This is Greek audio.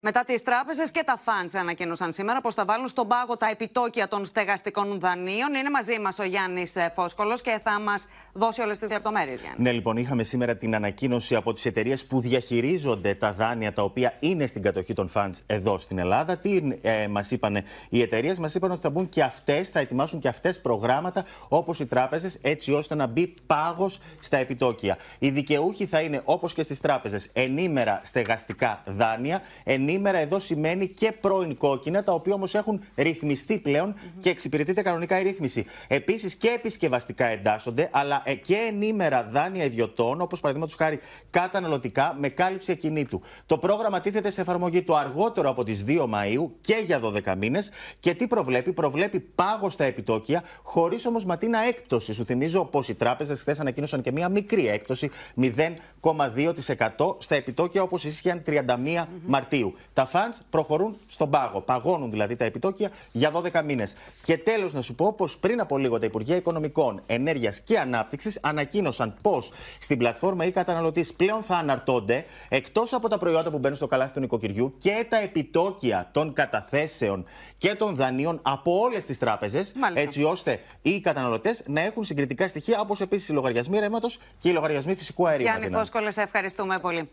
Μετά τις τράπεζες και τα φαντ ανακοίνωσαν σήμερα πως θα βάλουν στον πάγο τα επιτόκια των στεγαστικών δανείων. Είναι μαζί μας ο Γιάννης ε, Φόσκολο και θα μας δώσει όλες τις λεπτομέρειες. Ναι, λοιπόν, είχαμε σήμερα την ανακοίνωση από τις εταιρείες που διαχειρίζονται τα δάνεια τα οποία είναι στην κατοχή των φαντ εδώ στην Ελλάδα. Τι ε, μας είπαν οι εταιρείες, μας είπαν ότι θα μπουν και αυτές, θα ετοιμάσουν και αυτές προγράμματα όπως οι τράπεζες, έτσι ώστε να μπει πάγος στα επιτόκια. Οι δικαιούχοι θα είναι όπως και στις τράπεζες ενήμερα στεγαστικά δάνεια, ενήμερα ενήμερα εδώ σημαίνει και πρώην κόκκινα, τα οποία όμως έχουν ρυθμιστεί πλέον και εξυπηρετείται κανονικά η ρύθμιση. Επίσης και επισκευαστικά εντάσσονται, αλλά ε, και ενήμερα δάνεια ιδιωτών, όπως παραδείγματος χάρη καταναλωτικά, με κάλυψη ακινήτου. Το πρόγραμμα τίθεται σε εφαρμογή το αργότερο από τις 2 Μαου και για 12 μήνες. Και τι προβλέπει, προβλέπει πάγος στα επιτόκια, χωρίς όμως ματίνα έκπτωση. Σου θυμίζω πως οι τράπεζες χθες ανακοίνωσαν και μία μικρή έκπτωση, 0,2% στα επιτόκια όπως ίσχυαν 31 Μαρτίου. Τα fans προχωρούν στον πάγο. Παγώνουν δηλαδή τα επιτόκια για 12 μήνες. Και τέλος, να σου πω πως πριν από λίγο τα Υπουργεία Οικονομικών, Ενέργειας και Ανάπτυξης ανακοίνωσαν πως στην πλατφόρμα οι καταναλωτές πλέον θα αναρτώνται εκτός από τα προϊόντα που μπαίνουν στο καλάθι του νοικοκυριού και τα επιτόκια των καταθέσεων και των δανείων από όλες τις τράπεζες. Έτσι ώστε οι καταναλωτές να έχουν συγκριτικά στοιχεία όπως επίσης οι λογαριασμοί ρεύματος και οι λογαριασμοί φυσικού αερίου. Γιάννη Φόσκολε, ευχαριστούμε πολύ.